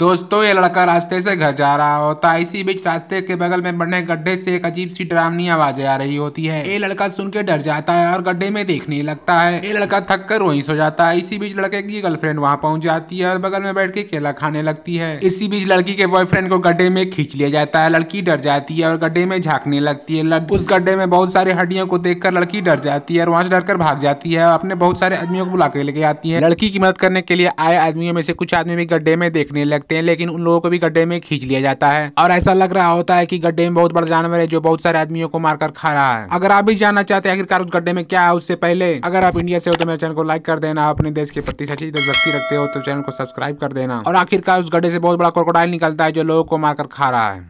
दोस्तों ये लड़का रास्ते से घर जा रहा होता है इसी बीच रास्ते के बगल में बने गड्ढे से एक अजीब सी डरावनी आवाजें आ रही होती है ये लड़का सुन के डर जाता है और गड्ढे में देखने लगता है ये लड़का थक कर वहीं सो जाता है इसी बीच लड़के की गर्लफ्रेंड वहाँ पहुंच जाती है और बगल में बैठ के केला खाने लगती है इसी बीच लड़की के बॉयफ्रेंड को गड्ढे में खींच लिया जाता है लड़की डर जाती है और गड्ढे में झांकने लगती है उस गड्ढे में बहुत सारी हड्डियों को कर लड़की डर जाती है और वहाँ से डर कर भाग जाती है और अपने बहुत सारे आदमियों को बुला के लेके आती है लड़की की मदद करने के लिए आए आदमियों में से कुछ आदमी भी गड्ढे में देखने लगते सकते हैं लेकिन उन लोगों को भी गड्ढे में खींच लिया जाता है और ऐसा लग रहा होता है की गड्ढे में बहुत बड़ा जानवर है जो बहुत सारे आदमियों को मारकर खा रहा है अगर आप भी जानना चाहते हैं आखिरकार उस गड्ढे में क्या है उससे पहले अगर आप इंडिया से हो तो मेरे चैनल को लाइक कर देना अपने देश के प्रति सचिव व्यक्ति रखते हो तो चैनल को सब्सक्राइब कर देना और आखिरकार उस गड्ढे से बहुत बड़ा क्रोकोडाइल निकलता है जो लोगों को मारकर खा रहा है